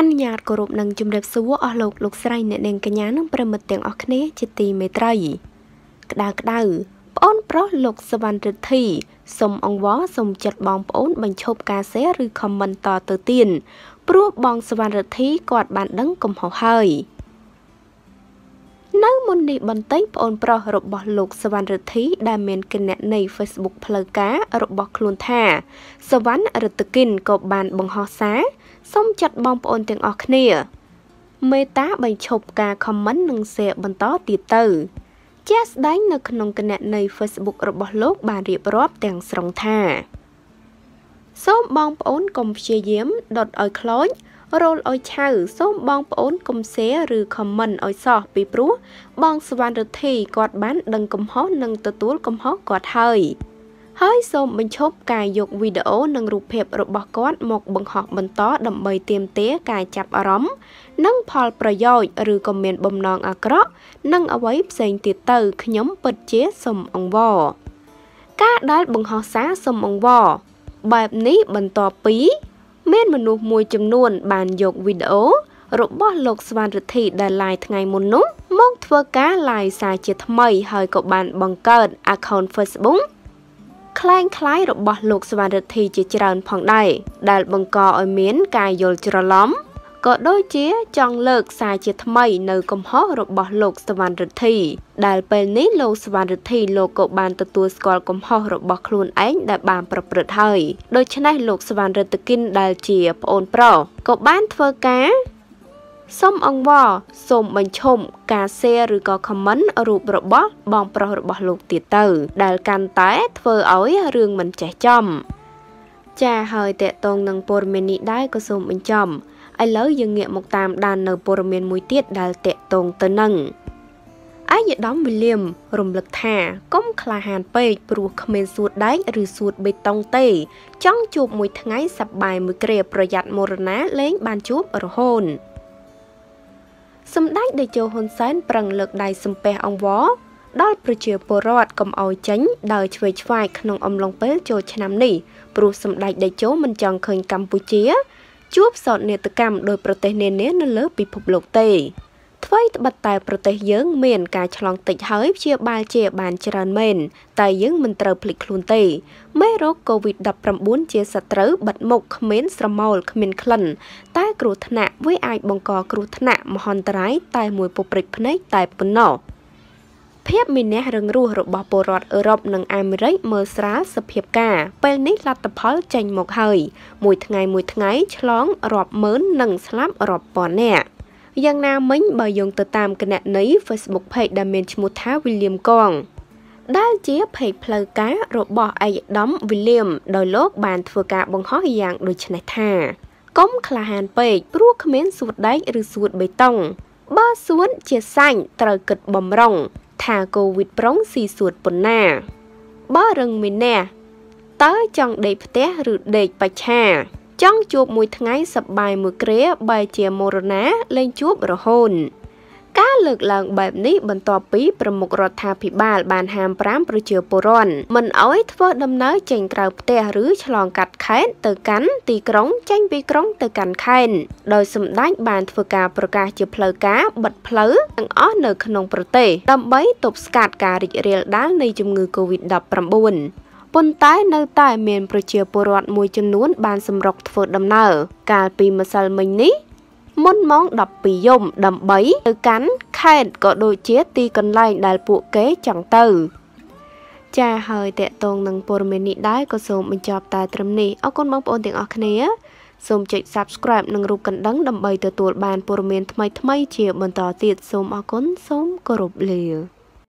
អនុញ្ញាតគោរពនិងជម្រាបសួរអស់លោកលោកស្រីអ្នកនាងកញ្ញានិងប្រិមិត្តទាំងអស់គ្នាជាទីមេត្រី ក្តៅក្តៅប្អូនប្រុសលោកសវណ្ណរិទ្ធីសូមអង្វរសូមចិត្តបងប្អូនបញ្ឈប់ការ share ឬ comment តទៅទៀតព្រោះបងសវណ្ណរិទ្ធីគាត់បានដឹងកំហុសហើយនៅមុននេះបន្តិចប្អូនប្រុសរបស់លោកសវណ្ណរិទ្ធីដែលមានគណនី Facebook ផ្លូវការរបស់ខ្លួនថា សវណ្ណរិទ្ធគិនក៏បានបង្ហោះសារសូមចាត់បងប្អូនទាំងអស់គ្នាមេត្តាបញ្ឈប់ការ comment និង share បន្តទៀតទៅជាស្ដែងនៅក្នុងគណនី Facebook របស់លោកបានរៀបរាប់ ទាំងស្រុងថា សូមបងប្អូនកុំព្យាយាមដុតឲ្យខ្លោចរលឲ្យឆៅសូមបងប្អូនកុំ share ឬ comment ឲ្យសោះពីព្រោះបងសវណ្ណរិទ្ធីគាត់បានដឹងកំហុសនិងទទួលកំហុសគាត់ហើយហើយសូមបញ្ឈប់ការយកវីដេអូនិងរូបភាពរបស់គាត់មកបង្ហោះបន្តដើម្បីទាមទារការចាប់អារម្មណ៍និងផលប្រយោជន៍ឬក៏មានបំណងអាក្រក់និងអ្វីផ្សេងទៀតទៅខ្ញុំ ពិតជាសូមអង្វរការដែលបង្ហោះសារសូមអង្វរបែបនេះបន្ទាប់ពី មាន មនុស្សមួយចំនួន បានយកវីដេអូរបស់លោកស្វានរិទ្ធីដែល live ថ្ងៃមុននោះមកធ្វើការ live សារជាថ្មីហើយក៏បានបង្កើត account Facebook คล้ายคล้ายរបស់លោកសវណ្ណរិទ្ធីជាច្រើនផងដែរដែលបង្កឲ្យមាន ការយល់ច្រឡំក៏ដូចជា ចង់លើកសារជាថ្មី នៅកំហុសរបស់លោកសវណ្ណរិទ្ធីដែលពេលនេះលោកសវណ្ណរិទ្ធីលោកក៏បានទទួលស្គាល់កំហុសរបស់ខ្លួនឯងដែលបាន ប្រព្រឹត្តហើយដូច្នេះលោកសវណ្ណរិទ្ធគិនដែលជាប្អូនប្រុសក៏បានធ្វើការសូមអង្វរសូមបញ្ឈប់ការ share ឬក៏ comment រូបរបស់បងប្រុសរបស់លោកទៀតទៅ ដែលកាន់តែធ្វើឲ្យរឿងមិនចេះចំ ចាហើយតកតងនឹងព័ត៌មាននេះដែរក៏សូមបញ្ចំឥឡូវយើងងាកមកតាមដាននៅព័ត៌មានមួយទៀតដែលតកតងទៅនឹងអាយដាមវិលៀមរំលឹកថា កុំក្លាហានពេកព្រោះគ្មានសួតដែកឬសួតបេតុងទេចង់ជួបមួយថ្ងៃសប្បាយមួយគ្រាប្រយ័ត្នមរណាលែងបានជួបរហូតសម្ដេចតេជោហ៊ុនសែនប្រឹងលើកដៃសំពះអង្វរដល់ប្រជាពលរដ្ឋកុំអោយចេញដោយឆ្វេងឆ្វាយក្នុងអំឡុងពេលចូលឆ្នាំនេះព្រោះសម្ដេចតេជោមិនចង់ឃើញ កម្ពុជា ជួបសោកនាដកម្មដោយប្រទេសនានានៅលើពិភពលោកទេថ្មីត្បិតតែប្រទេសយើងមានការឆ្លងតិចហើយព្យាបាលជាបានច្រើនមែនតែយើងមិនត្រូវភ្លេចខ្លួនទេមេរោគ COVID-19 ជាសត្រូវបិទមុខគ្មានស្រមោលគ្មានក្លិនតែ គ្រោះថ្នាក់វាអាចបង្កគ្រោះថ្នាក់មហន្តរាយតែមួយពុព្រិចភ្នែកតែប៉ុណ្ណោះភាពមានអ្នករឹងរូសរបស់ពលរដ្ឋអឺរ៉ុបនិងអាមេរិកមើលស្រាលសភាពការ ពេលនេះលទ្ធផល ចេញមកហើយ មួយថ្ងៃមួយថ្ងៃ ឆ្លងរាប់ម៉ឺននិងស្លាប់រាប់ពាន់នាក់យ៉ាងណាមិញបើយោងទៅតាមគណនី Facebook Page ដែលមានឈ្មោះថា William Kong ដែលជាភេកផ្លូវការរបស់ឯកឧត្តម William ដោយលោកបានធ្វើការបង្ហោះយ៉ាងដូចនេះថាកុំក្លាហានពេកព្រោះគ្មានសួតដែកឬសួតបេតុងបើសួតជាសាញ់ត្រូវគិតបំរុងថាកូវីដប្រុងស៊ីសួតប៉ុណ្ណាបើរឹងមីនះតើចង់ដេកផ្ទះឬដេកបច្ឆាចង់ជួបមួយថ្ងៃសប្បាយមួយគ្រា បែជាមរណាលែងជួបរហូតការលើកឡើង បែបនេះបន្ទាប់ពីប្រមុខរដ្ឋាភិបាល បានហាមប្រាមប្រជាពលរដ្ឋមិនឲ្យធ្វើ ដំណើរចេញក្រៅផ្ទះឬឆ្លងកាត់ខេត្តទៅកាន់ទីក្រុង ចេញពីក្រុងទៅកាន់ខេត្តដោយសម្ដេចបានធ្វើការប្រកាស ជាផ្លូវការបិទផ្លូវទាំងអស់នៅក្នុងប្រទេសដើម្បីទប់ស្កាត់ការរីករាលដាលនៃជំងឺ Covid-19 ប៉ុន្តែនៅតែមានប្រជាពលរដ្ឋមួយចំនួន បាន សម្រុកធ្វើដំណើរកាលពីម្សិលមិញនេះមុនម៉ោង12យប់ដើម្បីទៅកាន់ខេត្តក៏ដូចជា ទីកន្លែងដែលពួកគេចង់ទៅចាហើយតកតងនឹងព័ត៌មាននេះដែរក៏សូមបញ្ចប់តែត្រឹមនេះអរគុណបងប្អូនទាំងអស់គ្នាសូមចុច Subscribe និងរូបកណ្ដឹងដើម្បីទទួលបានព័ត៌មានថ្មីៗជា បន្តទៀតសូមអរគុណសូមគោរពលា